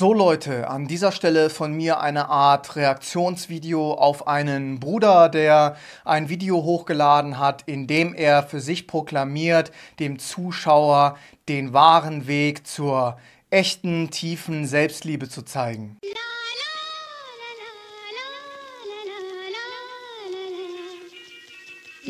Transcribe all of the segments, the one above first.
So Leute, an dieser Stelle von mir eine Art Reaktionsvideo auf einen Bruder, der ein Video hochgeladen hat, in dem er für sich proklamiert, dem Zuschauer den wahren Weg zur echten, tiefen Selbstliebe zu zeigen. Ja.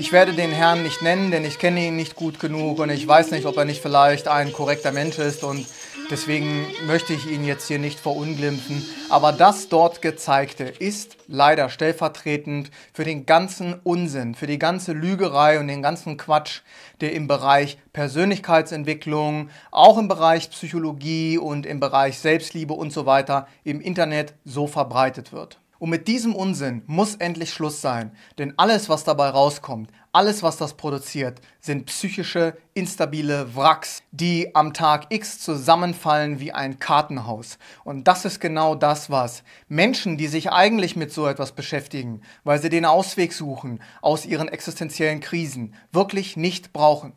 Ich werde den Herrn nicht nennen, denn ich kenne ihn nicht gut genug und ich weiß nicht, ob er nicht vielleicht ein korrekter Mensch ist und deswegen möchte ich ihn jetzt hier nicht verunglimpfen. Aber das dort Gezeigte ist leider stellvertretend für den ganzen Unsinn, für die ganze Lügerei und den ganzen Quatsch, der im Bereich Persönlichkeitsentwicklung, auch im Bereich Psychologie und im Bereich Selbstliebe und so weiter im Internet so verbreitet wird. Und mit diesem Unsinn muss endlich Schluss sein, denn alles, was dabei rauskommt, alles, was das produziert, sind psychische, instabile Wracks, die am Tag X zusammenfallen wie ein Kartenhaus. Und das ist genau das, was Menschen, die sich eigentlich mit so etwas beschäftigen, weil sie den Ausweg suchen aus ihren existenziellen Krisen, wirklich nicht brauchen.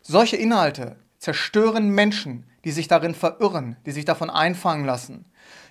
Solche Inhalte zerstören Menschen die sich darin verirren, die sich davon einfangen lassen,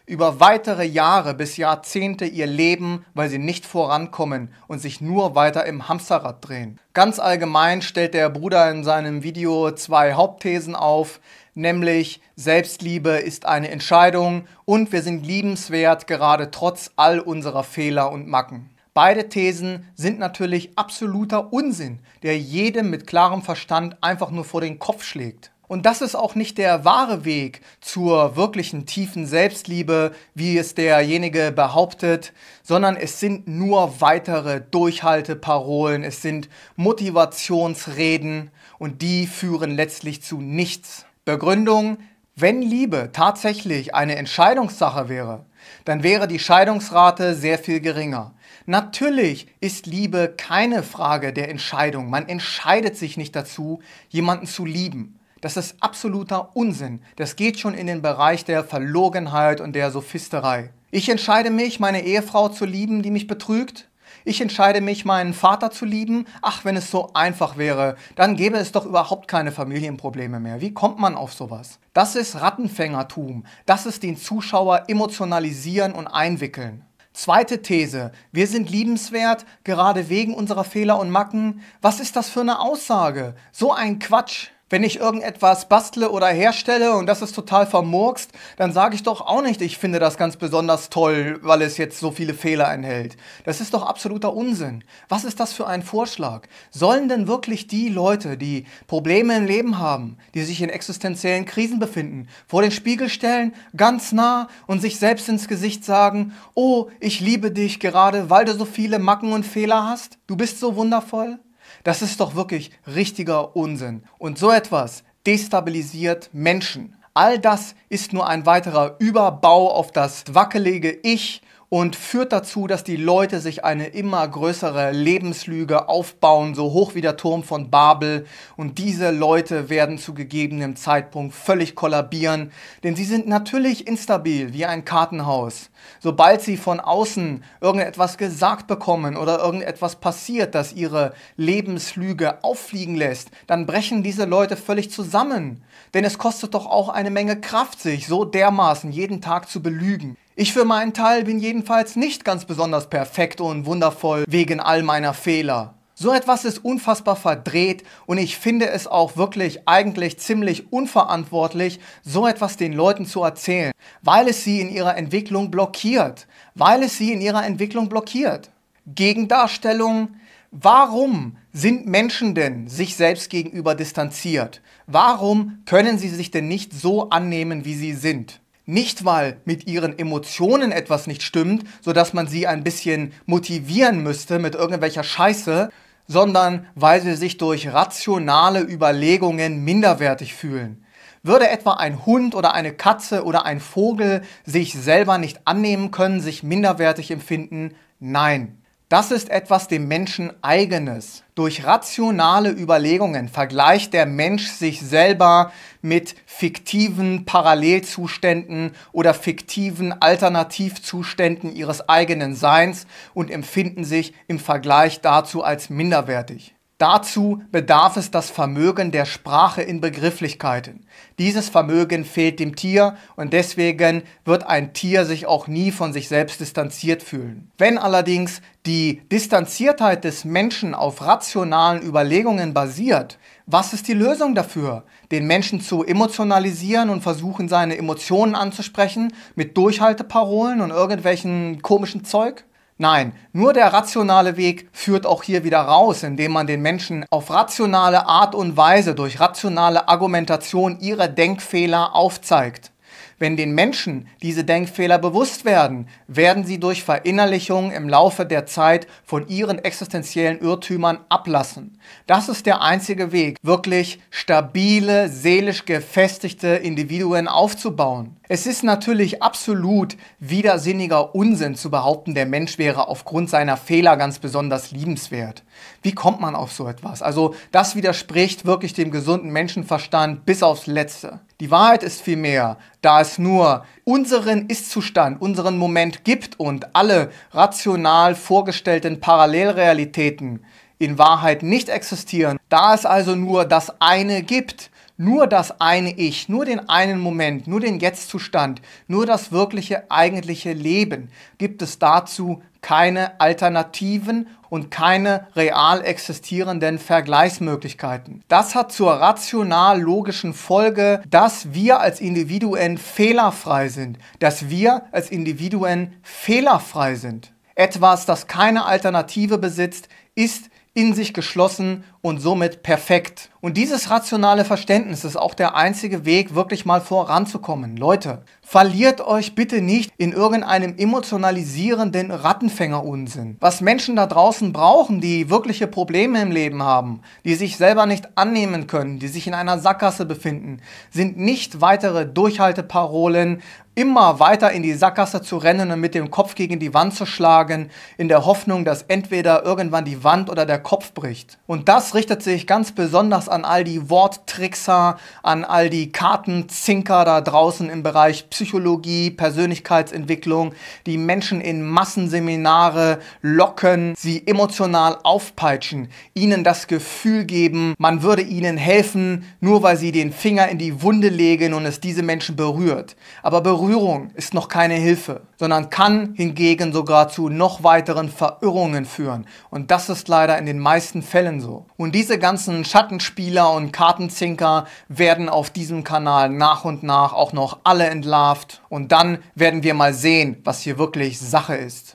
über weitere Jahre bis Jahrzehnte ihr Leben, weil sie nicht vorankommen und sich nur weiter im Hamsterrad drehen. Ganz allgemein stellt der Bruder in seinem Video zwei Hauptthesen auf, nämlich Selbstliebe ist eine Entscheidung und wir sind liebenswert gerade trotz all unserer Fehler und Macken. Beide Thesen sind natürlich absoluter Unsinn, der jedem mit klarem Verstand einfach nur vor den Kopf schlägt. Und das ist auch nicht der wahre Weg zur wirklichen tiefen Selbstliebe, wie es derjenige behauptet, sondern es sind nur weitere Durchhalteparolen, es sind Motivationsreden und die führen letztlich zu nichts. Begründung, wenn Liebe tatsächlich eine Entscheidungssache wäre, dann wäre die Scheidungsrate sehr viel geringer. Natürlich ist Liebe keine Frage der Entscheidung. Man entscheidet sich nicht dazu, jemanden zu lieben. Das ist absoluter Unsinn. Das geht schon in den Bereich der Verlogenheit und der Sophisterei. Ich entscheide mich, meine Ehefrau zu lieben, die mich betrügt. Ich entscheide mich, meinen Vater zu lieben. Ach, wenn es so einfach wäre, dann gäbe es doch überhaupt keine Familienprobleme mehr. Wie kommt man auf sowas? Das ist Rattenfängertum. Das ist den Zuschauer emotionalisieren und einwickeln. Zweite These. Wir sind liebenswert, gerade wegen unserer Fehler und Macken. Was ist das für eine Aussage? So ein Quatsch. Wenn ich irgendetwas bastle oder herstelle und das ist total vermurkst, dann sage ich doch auch nicht, ich finde das ganz besonders toll, weil es jetzt so viele Fehler enthält. Das ist doch absoluter Unsinn. Was ist das für ein Vorschlag? Sollen denn wirklich die Leute, die Probleme im Leben haben, die sich in existenziellen Krisen befinden, vor den Spiegel stellen, ganz nah und sich selbst ins Gesicht sagen, oh, ich liebe dich gerade, weil du so viele Macken und Fehler hast? Du bist so wundervoll? Das ist doch wirklich richtiger Unsinn. Und so etwas destabilisiert Menschen. All das ist nur ein weiterer Überbau auf das wackelige Ich und führt dazu, dass die Leute sich eine immer größere Lebenslüge aufbauen, so hoch wie der Turm von Babel. Und diese Leute werden zu gegebenem Zeitpunkt völlig kollabieren, denn sie sind natürlich instabil wie ein Kartenhaus. Sobald sie von außen irgendetwas gesagt bekommen oder irgendetwas passiert, das ihre Lebenslüge auffliegen lässt, dann brechen diese Leute völlig zusammen. Denn es kostet doch auch eine Menge Kraft, sich so dermaßen jeden Tag zu belügen. Ich für meinen Teil bin jedenfalls nicht ganz besonders perfekt und wundervoll wegen all meiner Fehler. So etwas ist unfassbar verdreht und ich finde es auch wirklich eigentlich ziemlich unverantwortlich, so etwas den Leuten zu erzählen, weil es sie in ihrer Entwicklung blockiert, weil es sie in ihrer Entwicklung blockiert. Gegendarstellung, warum sind Menschen denn sich selbst gegenüber distanziert? Warum können sie sich denn nicht so annehmen, wie sie sind? Nicht, weil mit ihren Emotionen etwas nicht stimmt, sodass man sie ein bisschen motivieren müsste mit irgendwelcher Scheiße, sondern weil sie sich durch rationale Überlegungen minderwertig fühlen. Würde etwa ein Hund oder eine Katze oder ein Vogel sich selber nicht annehmen können, sich minderwertig empfinden? Nein. Das ist etwas dem Menschen eigenes. Durch rationale Überlegungen vergleicht der Mensch sich selber mit fiktiven Parallelzuständen oder fiktiven Alternativzuständen ihres eigenen Seins und empfinden sich im Vergleich dazu als minderwertig. Dazu bedarf es das Vermögen der Sprache in Begrifflichkeiten. Dieses Vermögen fehlt dem Tier und deswegen wird ein Tier sich auch nie von sich selbst distanziert fühlen. Wenn allerdings die Distanziertheit des Menschen auf rationalen Überlegungen basiert, was ist die Lösung dafür? Den Menschen zu emotionalisieren und versuchen, seine Emotionen anzusprechen mit Durchhalteparolen und irgendwelchen komischen Zeug? Nein, nur der rationale Weg führt auch hier wieder raus, indem man den Menschen auf rationale Art und Weise durch rationale Argumentation ihre Denkfehler aufzeigt. Wenn den Menschen diese Denkfehler bewusst werden, werden sie durch Verinnerlichung im Laufe der Zeit von ihren existenziellen Irrtümern ablassen. Das ist der einzige Weg, wirklich stabile, seelisch gefestigte Individuen aufzubauen. Es ist natürlich absolut widersinniger Unsinn zu behaupten, der Mensch wäre aufgrund seiner Fehler ganz besonders liebenswert. Wie kommt man auf so etwas? Also das widerspricht wirklich dem gesunden Menschenverstand bis aufs letzte. Die Wahrheit ist vielmehr, da es nur unseren Ist-Zustand, unseren Moment gibt und alle rational vorgestellten Parallelrealitäten in Wahrheit nicht existieren, da es also nur das eine gibt, nur das eine Ich, nur den einen Moment, nur den Jetzt-Zustand, nur das wirkliche eigentliche Leben, gibt es dazu keine alternativen und keine real existierenden Vergleichsmöglichkeiten. Das hat zur rational logischen Folge, dass wir als Individuen fehlerfrei sind, dass wir als Individuen fehlerfrei sind. Etwas, das keine Alternative besitzt, ist in sich geschlossen und somit perfekt. Und dieses rationale Verständnis ist auch der einzige Weg, wirklich mal voranzukommen. Leute, verliert euch bitte nicht in irgendeinem emotionalisierenden Rattenfänger-Unsinn. Was Menschen da draußen brauchen, die wirkliche Probleme im Leben haben, die sich selber nicht annehmen können, die sich in einer Sackgasse befinden, sind nicht weitere Durchhalteparolen, immer weiter in die Sackgasse zu rennen und mit dem Kopf gegen die Wand zu schlagen, in der Hoffnung, dass entweder irgendwann die Wand oder der Kopf bricht. Und das richtet sich ganz besonders an an all die Worttrickser, an all die Kartenzinker da draußen im Bereich Psychologie, Persönlichkeitsentwicklung, die Menschen in Massenseminare locken, sie emotional aufpeitschen, ihnen das Gefühl geben, man würde ihnen helfen, nur weil sie den Finger in die Wunde legen und es diese Menschen berührt. Aber Berührung ist noch keine Hilfe sondern kann hingegen sogar zu noch weiteren Verirrungen führen. Und das ist leider in den meisten Fällen so. Und diese ganzen Schattenspieler und Kartenzinker werden auf diesem Kanal nach und nach auch noch alle entlarvt. Und dann werden wir mal sehen, was hier wirklich Sache ist.